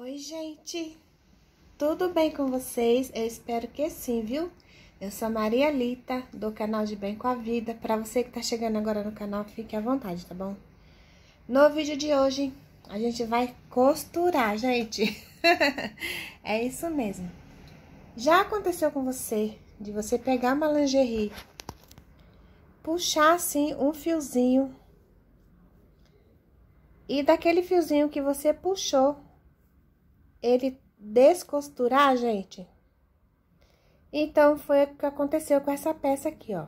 Oi, gente! Tudo bem com vocês? Eu espero que sim, viu? Eu sou a Maria Lita, do canal de Bem com a Vida. Para você que está chegando agora no canal, fique à vontade, tá bom? No vídeo de hoje, a gente vai costurar, gente. é isso mesmo. Já aconteceu com você de você pegar uma lingerie, puxar assim um fiozinho e daquele fiozinho que você puxou ele descosturar, gente. Então, foi o que aconteceu com essa peça aqui, ó.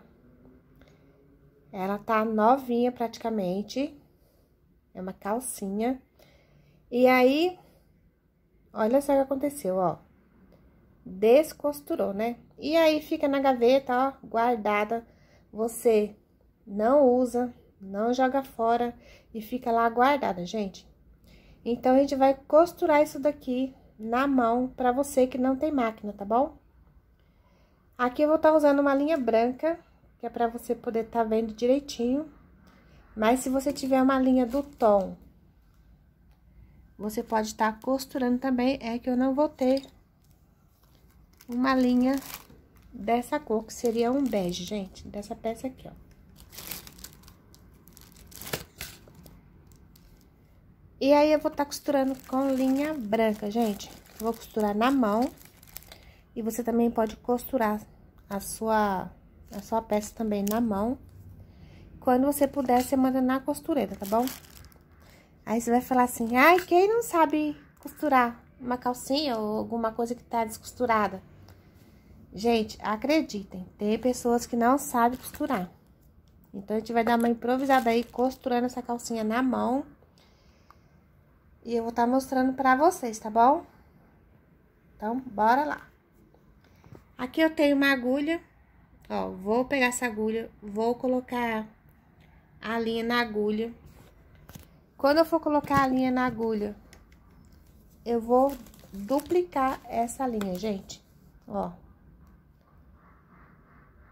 Ela tá novinha praticamente. É uma calcinha. E aí, olha só o que aconteceu, ó. Descosturou, né? E aí, fica na gaveta, ó, guardada. Você não usa, não joga fora e fica lá guardada, gente. Então, a gente vai costurar isso daqui na mão para você que não tem máquina, tá bom? Aqui eu vou estar tá usando uma linha branca, que é para você poder estar tá vendo direitinho. Mas se você tiver uma linha do tom, você pode estar tá costurando também. É que eu não vou ter uma linha dessa cor, que seria um bege, gente, dessa peça aqui, ó. E aí, eu vou estar tá costurando com linha branca, gente. Vou costurar na mão. E você também pode costurar a sua, a sua peça também na mão. Quando você puder, você manda na costureira, tá bom? Aí, você vai falar assim, ai, quem não sabe costurar uma calcinha ou alguma coisa que tá descosturada? Gente, acreditem, tem pessoas que não sabem costurar. Então, a gente vai dar uma improvisada aí, costurando essa calcinha na mão e eu vou estar tá mostrando pra vocês, tá bom? Então, bora lá. Aqui eu tenho uma agulha. Ó, vou pegar essa agulha, vou colocar a linha na agulha. Quando eu for colocar a linha na agulha, eu vou duplicar essa linha, gente. Ó.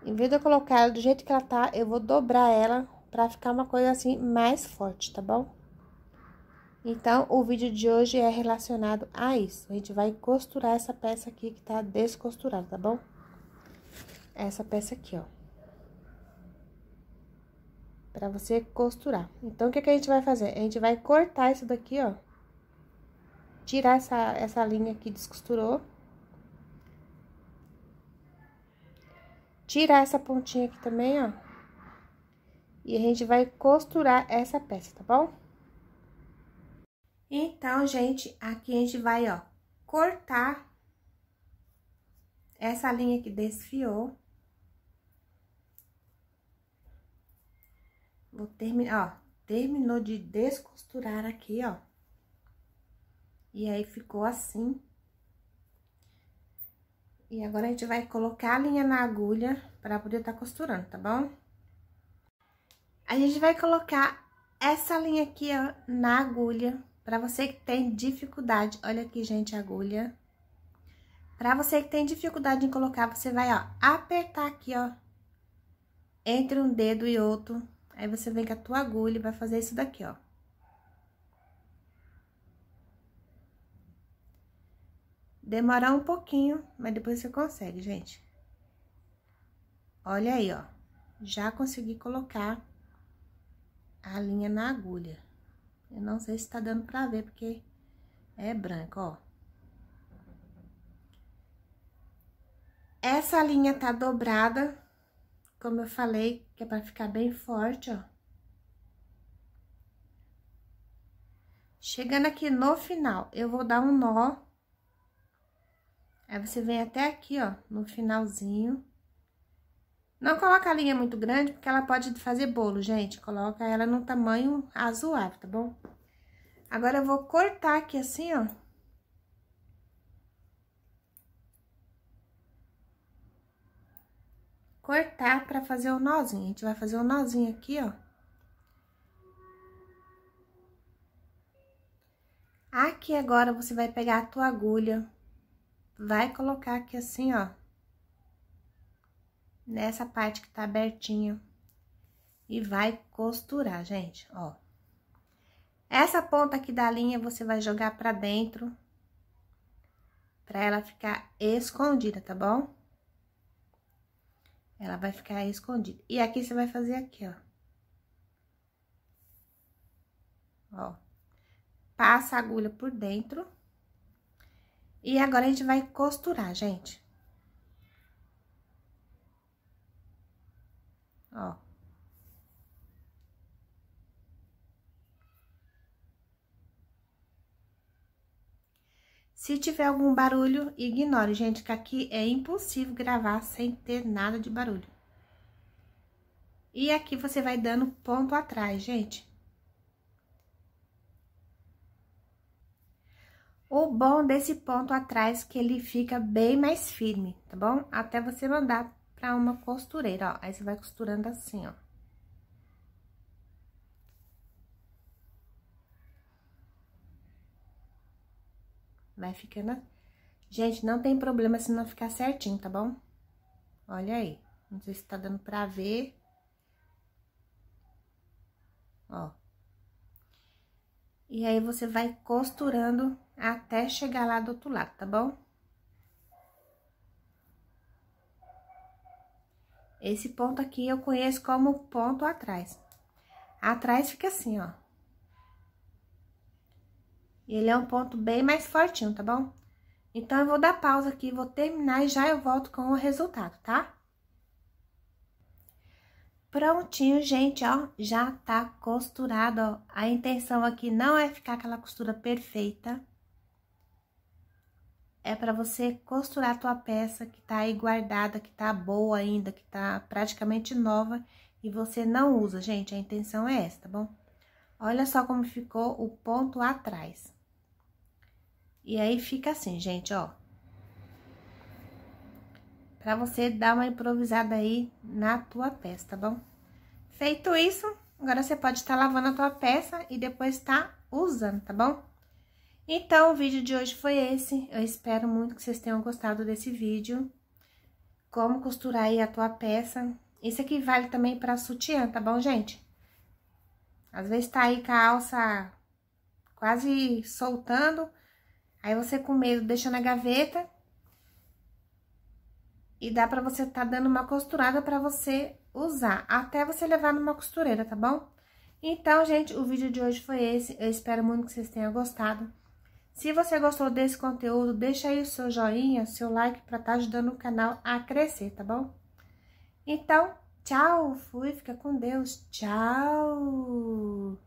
Em vez de eu colocar ela do jeito que ela tá, eu vou dobrar ela pra ficar uma coisa assim mais forte, tá bom? Então, o vídeo de hoje é relacionado a isso. A gente vai costurar essa peça aqui que tá descosturada, tá bom? Essa peça aqui, ó. Pra você costurar. Então, o que, que a gente vai fazer? A gente vai cortar isso daqui, ó. Tirar essa, essa linha que descosturou. Tirar essa pontinha aqui também, ó. E a gente vai costurar essa peça, tá bom? Então, gente, aqui a gente vai, ó, cortar essa linha que desfiou. Vou terminar, ó, terminou de descosturar aqui, ó. E aí, ficou assim. E agora, a gente vai colocar a linha na agulha para poder estar tá costurando, tá bom? A gente vai colocar essa linha aqui, ó, na agulha para você que tem dificuldade, olha aqui, gente, agulha. Para você que tem dificuldade em colocar, você vai, ó, apertar aqui, ó, entre um dedo e outro. Aí você vem com a tua agulha e vai fazer isso daqui, ó. Demorar um pouquinho, mas depois você consegue, gente. Olha aí, ó. Já consegui colocar a linha na agulha. Eu não sei se tá dando pra ver, porque é branco, ó. Essa linha tá dobrada, como eu falei, que é pra ficar bem forte, ó. Chegando aqui no final, eu vou dar um nó. Aí, você vem até aqui, ó, no finalzinho. Não coloca a linha muito grande, porque ela pode fazer bolo, gente. Coloca ela num tamanho azulado, tá bom? Agora, eu vou cortar aqui assim, ó. Cortar pra fazer o nozinho. A gente vai fazer o nozinho aqui, ó. Aqui agora, você vai pegar a tua agulha, vai colocar aqui assim, ó nessa parte que tá abertinho e vai costurar, gente, ó. Essa ponta aqui da linha você vai jogar pra dentro, pra ela ficar escondida, tá bom? Ela vai ficar escondida. E aqui você vai fazer aqui, ó. Ó. Passa a agulha por dentro. E agora a gente vai costurar, gente. Ó. Se tiver algum barulho, ignore, gente, que aqui é impossível gravar sem ter nada de barulho. E aqui você vai dando ponto atrás, gente. O bom desse ponto atrás é que ele fica bem mais firme, tá bom? Até você mandar pra uma costureira, ó. Aí, você vai costurando assim, ó. Vai ficando... Assim. Gente, não tem problema se não ficar certinho, tá bom? Olha aí. Não sei se tá dando pra ver. Ó. E aí, você vai costurando até chegar lá do outro lado, tá bom? Esse ponto aqui eu conheço como ponto atrás. Atrás fica assim, ó. Ele é um ponto bem mais fortinho, tá bom? Então, eu vou dar pausa aqui, vou terminar e já eu volto com o resultado, tá? Prontinho, gente, ó, já tá costurado, ó. A intenção aqui não é ficar aquela costura perfeita, é para você costurar a tua peça que tá aí guardada, que tá boa ainda, que tá praticamente nova e você não usa, gente, a intenção é essa, tá bom? Olha só como ficou o ponto atrás. E aí fica assim, gente, ó. Pra você dar uma improvisada aí na tua peça, tá bom? Feito isso, agora você pode estar tá lavando a tua peça e depois tá usando, tá bom? Então, o vídeo de hoje foi esse. Eu espero muito que vocês tenham gostado desse vídeo. Como costurar aí a tua peça. Isso aqui vale também pra sutiã, tá bom, gente? Às vezes tá aí com a alça quase soltando, aí você com medo deixa na gaveta. E dá pra você tá dando uma costurada pra você usar, até você levar numa costureira, tá bom? Então, gente, o vídeo de hoje foi esse. Eu espero muito que vocês tenham gostado. Se você gostou desse conteúdo, deixa aí o seu joinha, seu like para estar tá ajudando o canal a crescer, tá bom? Então, tchau, fui, fica com Deus, tchau!